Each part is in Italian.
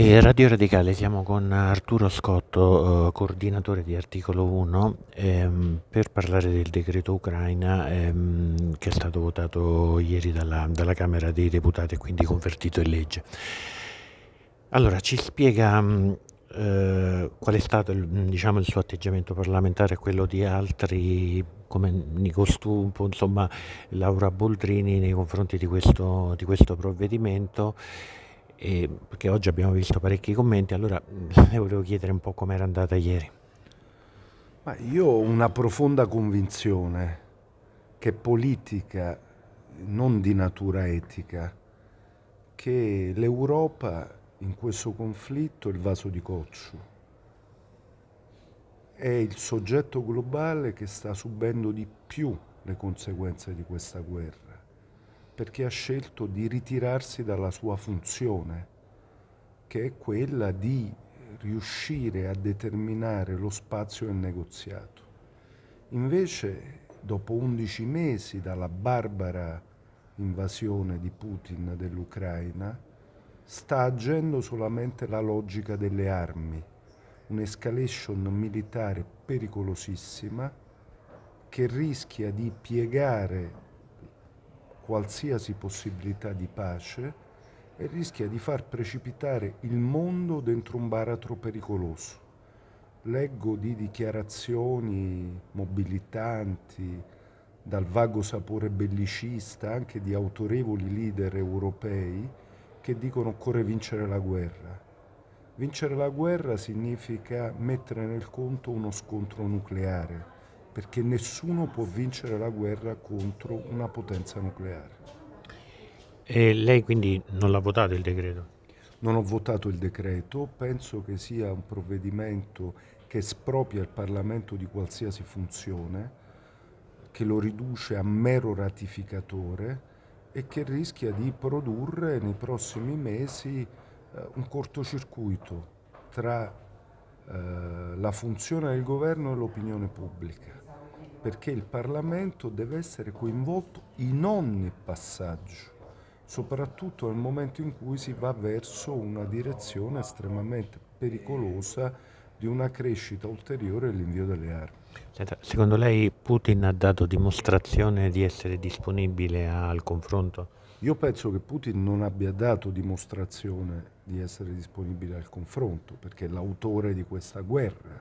E Radio Radicale, siamo con Arturo Scotto, eh, coordinatore di Articolo 1, ehm, per parlare del decreto Ucraina ehm, che è stato votato ieri dalla, dalla Camera dei Deputati e quindi convertito in legge. Allora, ci spiega mm, eh, qual è stato il, diciamo, il suo atteggiamento parlamentare e quello di altri come Nico Stumpo, insomma Laura Boldrini nei confronti di questo, di questo provvedimento e, perché oggi abbiamo visto parecchi commenti, allora mm, le volevo chiedere un po' com'era andata ieri. Ma io ho una profonda convinzione che politica non di natura etica, che l'Europa in questo conflitto è il vaso di coccio, è il soggetto globale che sta subendo di più le conseguenze di questa guerra perché ha scelto di ritirarsi dalla sua funzione, che è quella di riuscire a determinare lo spazio del negoziato. Invece, dopo 11 mesi dalla barbara invasione di Putin dell'Ucraina, sta agendo solamente la logica delle armi, un'escalation militare pericolosissima che rischia di piegare qualsiasi possibilità di pace e rischia di far precipitare il mondo dentro un baratro pericoloso. Leggo di dichiarazioni mobilitanti, dal vago sapore bellicista anche di autorevoli leader europei che dicono occorre vincere la guerra. Vincere la guerra significa mettere nel conto uno scontro nucleare perché nessuno può vincere la guerra contro una potenza nucleare. E lei quindi non l'ha votato il decreto? Non ho votato il decreto, penso che sia un provvedimento che espropria il Parlamento di qualsiasi funzione, che lo riduce a mero ratificatore e che rischia di produrre nei prossimi mesi eh, un cortocircuito tra eh, la funzione del governo e l'opinione pubblica perché il Parlamento deve essere coinvolto in ogni passaggio, soprattutto nel momento in cui si va verso una direzione estremamente pericolosa di una crescita ulteriore dell'invio delle armi. Senta, secondo lei Putin ha dato dimostrazione di essere disponibile al confronto? Io penso che Putin non abbia dato dimostrazione di essere disponibile al confronto, perché l'autore di questa guerra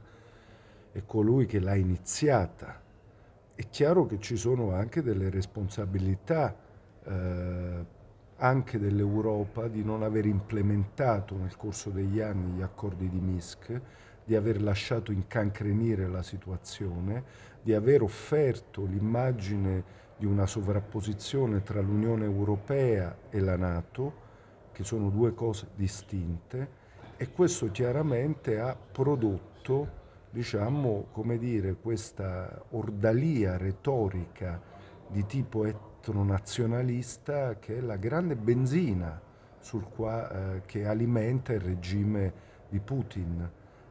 è colui che l'ha iniziata è chiaro che ci sono anche delle responsabilità eh, anche dell'Europa di non aver implementato nel corso degli anni gli accordi di Minsk, di aver lasciato incancrenire la situazione, di aver offerto l'immagine di una sovrapposizione tra l'Unione Europea e la Nato, che sono due cose distinte, e questo chiaramente ha prodotto diciamo, come dire, questa ordalia retorica di tipo etnonazionalista che è la grande benzina qua, eh, che alimenta il regime di Putin.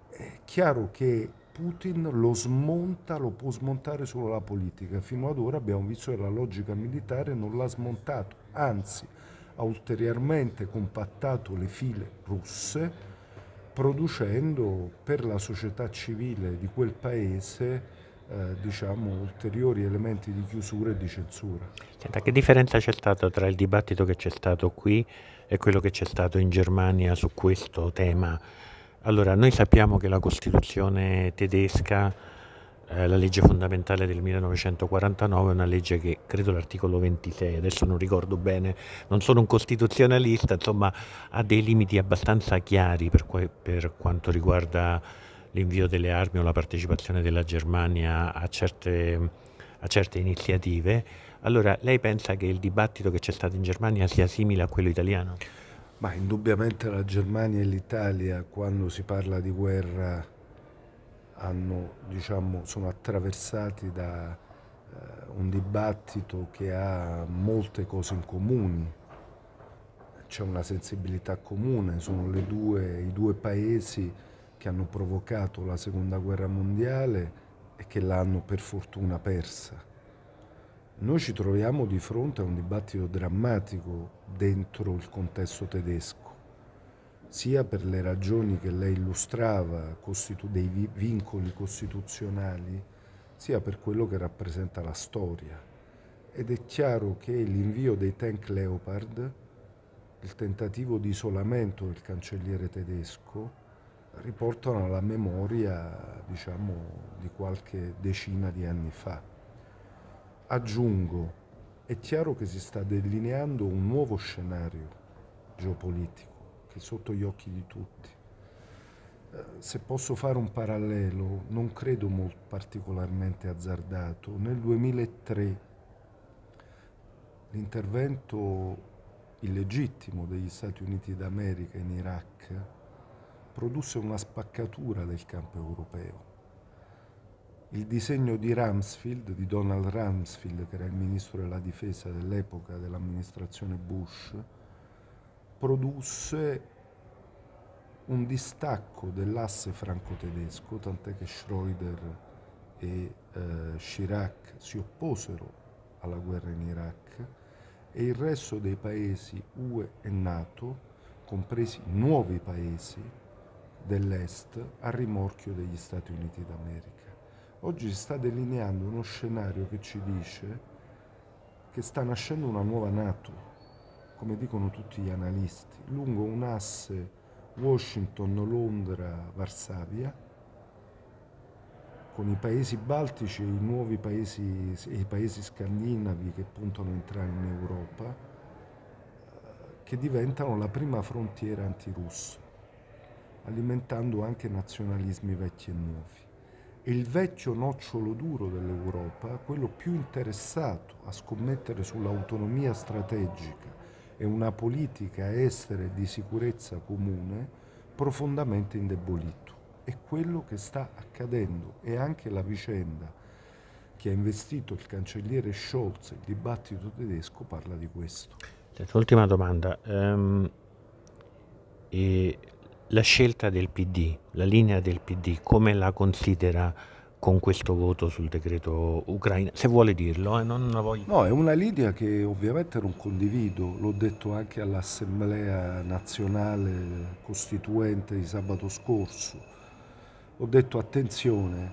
È chiaro che Putin lo smonta, lo può smontare solo la politica. Fino ad ora abbiamo visto che la logica militare non l'ha smontato, anzi ha ulteriormente compattato le file russe producendo per la società civile di quel paese eh, diciamo, ulteriori elementi di chiusura e di censura. Senta, che differenza c'è stata tra il dibattito che c'è stato qui e quello che c'è stato in Germania su questo tema? Allora, noi sappiamo che la Costituzione tedesca eh, la legge fondamentale del 1949 è una legge che credo l'articolo 26, adesso non ricordo bene, non sono un costituzionalista, insomma ha dei limiti abbastanza chiari per, per quanto riguarda l'invio delle armi o la partecipazione della Germania a certe, a certe iniziative. Allora, lei pensa che il dibattito che c'è stato in Germania sia simile a quello italiano? Ma indubbiamente la Germania e l'Italia, quando si parla di guerra hanno, diciamo, sono attraversati da eh, un dibattito che ha molte cose in comune, c'è una sensibilità comune, sono due, i due paesi che hanno provocato la seconda guerra mondiale e che l'hanno per fortuna persa. Noi ci troviamo di fronte a un dibattito drammatico dentro il contesto tedesco sia per le ragioni che lei illustrava, dei vincoli costituzionali, sia per quello che rappresenta la storia. Ed è chiaro che l'invio dei tank Leopard, il tentativo di isolamento del cancelliere tedesco, riportano alla memoria diciamo, di qualche decina di anni fa. Aggiungo, è chiaro che si sta delineando un nuovo scenario geopolitico presente, sotto gli occhi di tutti. Eh, se posso fare un parallelo, non credo molto particolarmente azzardato, nel 2003 l'intervento illegittimo degli Stati Uniti d'America in Iraq produsse una spaccatura del campo europeo. Il disegno di Rumsfeld, di Donald Rumsfeld, che era il ministro della difesa dell'epoca dell'amministrazione Bush, produsse un distacco dell'asse franco-tedesco, tant'è che Schroeder e eh, Chirac si opposero alla guerra in Iraq e il resto dei paesi UE e NATO, compresi nuovi paesi dell'Est, a rimorchio degli Stati Uniti d'America. Oggi si sta delineando uno scenario che ci dice che sta nascendo una nuova Nato, come dicono tutti gli analisti, lungo un asse Washington-Londra-Varsavia, con i paesi baltici e i nuovi paesi, i paesi scandinavi che puntano a entrare in Europa, eh, che diventano la prima frontiera antirussa, alimentando anche nazionalismi vecchi e nuovi. E il vecchio nocciolo duro dell'Europa, quello più interessato a scommettere sull'autonomia strategica e una politica estera e di sicurezza comune profondamente indebolito. È quello che sta accadendo e anche la vicenda che ha investito il cancelliere Scholz, il dibattito tedesco parla di questo. Ultima domanda. Um, la scelta del PD, la linea del PD, come la considera? con questo voto sul decreto Ucraina, se vuole dirlo. Eh, non la voglio... No, è una linea che ovviamente non condivido, l'ho detto anche all'Assemblea nazionale costituente di sabato scorso. Ho detto attenzione,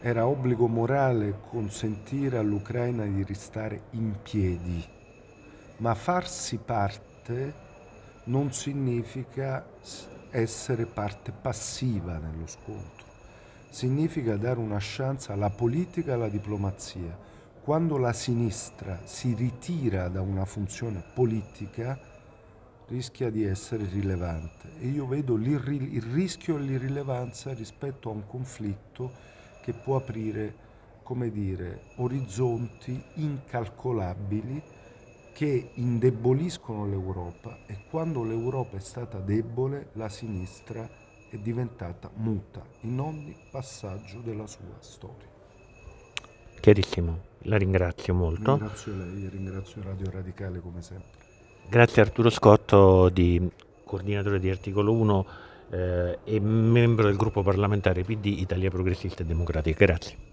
era obbligo morale consentire all'Ucraina di restare in piedi, ma farsi parte non significa essere parte passiva nello scontro significa dare una chance alla politica e alla diplomazia. Quando la sinistra si ritira da una funzione politica rischia di essere rilevante e io vedo il rischio e l'irrilevanza rispetto a un conflitto che può aprire, come dire, orizzonti incalcolabili che indeboliscono l'Europa e quando l'Europa è stata debole la sinistra è è diventata muta in ogni passaggio della sua storia. Chiarissimo, la ringrazio molto. Ringrazio lei e ringrazio Radio Radicale come sempre. Grazie Arturo Scotto, di, coordinatore di Articolo 1 eh, e membro del gruppo parlamentare PD Italia Progressista e Democratica. Grazie.